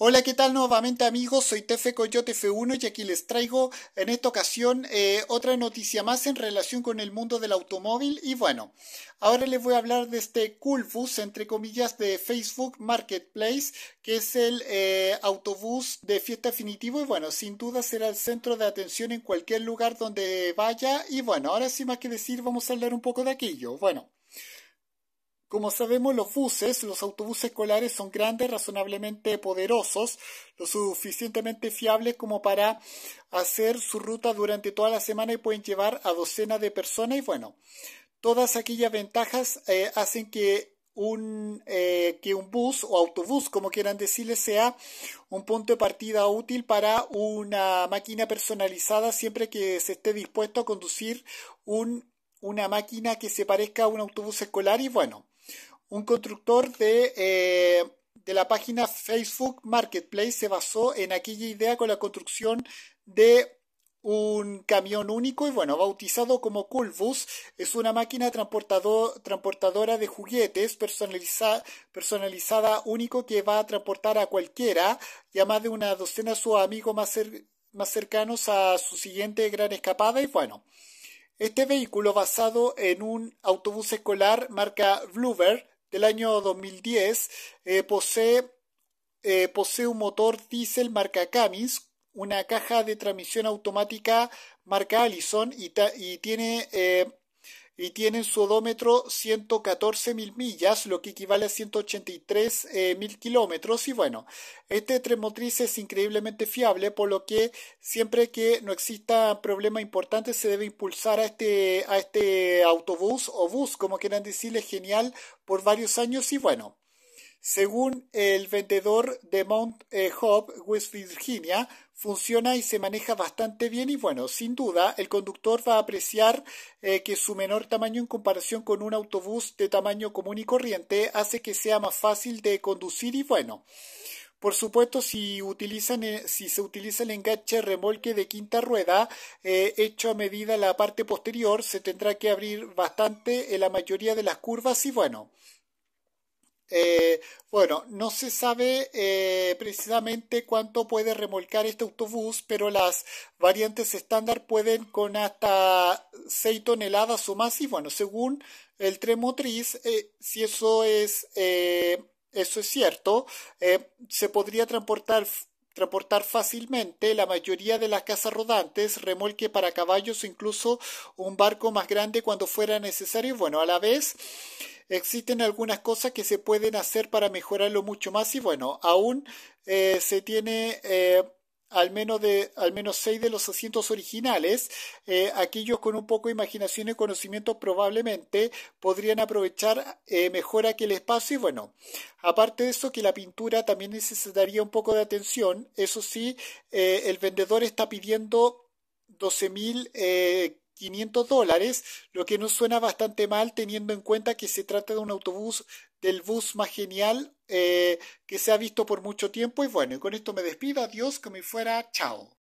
Hola, ¿qué tal nuevamente amigos? Soy Tefe Coyote F1 y aquí les traigo en esta ocasión eh, otra noticia más en relación con el mundo del automóvil y bueno, ahora les voy a hablar de este Bus, entre comillas, de Facebook Marketplace, que es el eh, autobús de fiesta definitivo y bueno, sin duda será el centro de atención en cualquier lugar donde vaya y bueno, ahora sin más que decir vamos a hablar un poco de aquello. Bueno. Como sabemos, los buses, los autobuses escolares son grandes, razonablemente poderosos, lo suficientemente fiables como para hacer su ruta durante toda la semana y pueden llevar a docenas de personas. Y bueno, todas aquellas ventajas eh, hacen eh, que un, bus o autobús, como quieran decirle, sea un punto de partida útil para una máquina personalizada siempre que se esté dispuesto a conducir una máquina que se parezca a un autobús escolar y bueno. Un constructor eh, de, la página Facebook Marketplace se basó en aquella idea con la construcción de un camión único y bueno, bautizado como coolbus es una máquina transportadora de juguetes personalizada único que va a transportar a cualquiera y más de una docena de sus amigos más, más cercanos a su siguiente gran escapada y bueno. Este vehículo basado en un autobús escolar marca Bluebird del año 2010 eh, posee, eh, posee un motor diésel marca Camis. una caja de transmisión automática marca Allison y, y tiene eh, y tiene en su odómetro 114.000 millas, lo que equivale a 183.000 eh, mil kilómetros. Y bueno, este tremotriz es increíblemente fiable, por lo que siempre que no exista problema importante se debe impulsar a este, a este autobús o bus, como quieran decirle, genial por varios años. Y bueno. Según el vendedor de Mount eh, Hope, West Virginia, funciona y se maneja bastante bien y bueno, sin duda el conductor va a apreciar eh, que su menor tamaño en comparación con un autobús de tamaño común y corriente hace que sea más fácil de conducir y bueno. Por supuesto, si, eh, se utiliza el enganche remolque de quinta rueda, hecho a medida la parte posterior, se tendrá que abrir bastante en la mayoría de las curvas y bueno, eh, bueno, no se sabe eh, precisamente cuánto puede remolcar este autobús, pero las variantes estándar pueden con hasta 6 toneladas o más. Y bueno, según el tren motriz, eh, si eso es, eh, eso es cierto, eh, se podría transportar transportar fácilmente la mayoría de las casas rodantes, remolque para caballos o incluso un barco más grande cuando fuera necesario. Bueno, a la vez Existen algunas cosas que se pueden hacer para mejorarlo mucho más y bueno, aún eh, se tiene... Eh, al menos, de, al menos seis de los asientos originales, eh, aquellos con un poco de imaginación y conocimiento probablemente podrían aprovechar mejor aquel espacio. Y bueno, aparte de eso, que la pintura también necesitaría un poco de atención. Eso sí, el vendedor está pidiendo 12.000 500 dólares, lo que nos suena bastante mal teniendo en cuenta que se trata de un autobús del bus más genial eh, que se ha visto por mucho tiempo. Y bueno, y con esto me despido, adiós, que me fuera, chao.